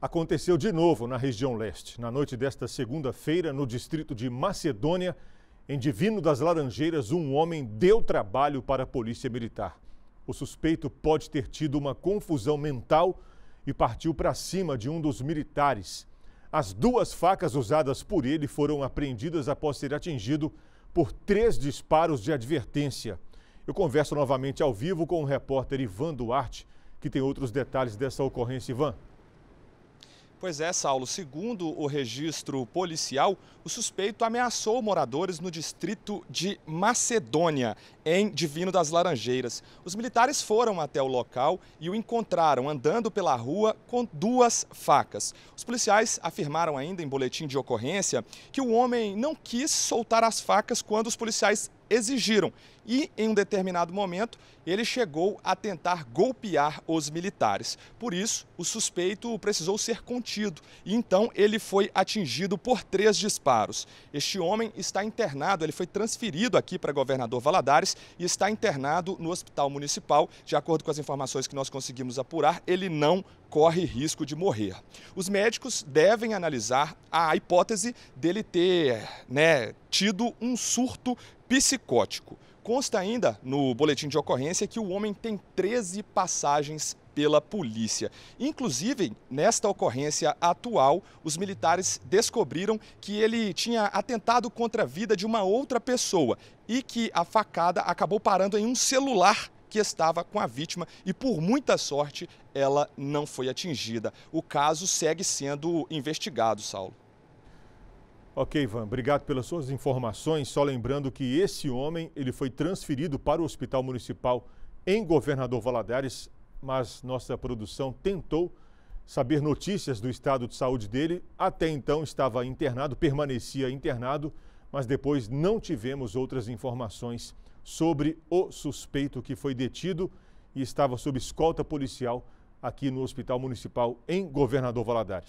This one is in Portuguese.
Aconteceu de novo na região leste. Na noite desta segunda-feira, no distrito de Macedônia, em Divino das Laranjeiras, um homem deu trabalho para a polícia militar. O suspeito pode ter tido uma confusão mental e partiu para cima de um dos militares. As duas facas usadas por ele foram apreendidas após ser atingido por três disparos de advertência. Eu converso novamente ao vivo com o repórter Ivan Duarte, que tem outros detalhes dessa ocorrência. Ivan. Pois é, Saulo. Segundo o registro policial, o suspeito ameaçou moradores no distrito de Macedônia, em Divino das Laranjeiras. Os militares foram até o local e o encontraram andando pela rua com duas facas. Os policiais afirmaram ainda em boletim de ocorrência que o homem não quis soltar as facas quando os policiais exigiram. E em um determinado momento, ele chegou a tentar golpear os militares. Por isso, o suspeito precisou ser contido. E então ele foi atingido por três disparos. Este homem está internado, ele foi transferido aqui para governador Valadares e está internado no hospital municipal. De acordo com as informações que nós conseguimos apurar, ele não corre risco de morrer. Os médicos devem analisar a hipótese dele ter né, tido um surto psicótico. Consta ainda no boletim de ocorrência que o homem tem 13 passagens pela polícia. Inclusive, nesta ocorrência atual, os militares descobriram que ele tinha atentado contra a vida de uma outra pessoa e que a facada acabou parando em um celular que estava com a vítima e, por muita sorte, ela não foi atingida. O caso segue sendo investigado, Saulo. Ok, Ivan, obrigado pelas suas informações. Só lembrando que esse homem ele foi transferido para o Hospital Municipal em Governador Valadares, mas nossa produção tentou saber notícias do estado de saúde dele. Até então estava internado, permanecia internado, mas depois não tivemos outras informações sobre o suspeito que foi detido e estava sob escolta policial aqui no Hospital Municipal em Governador Valadares.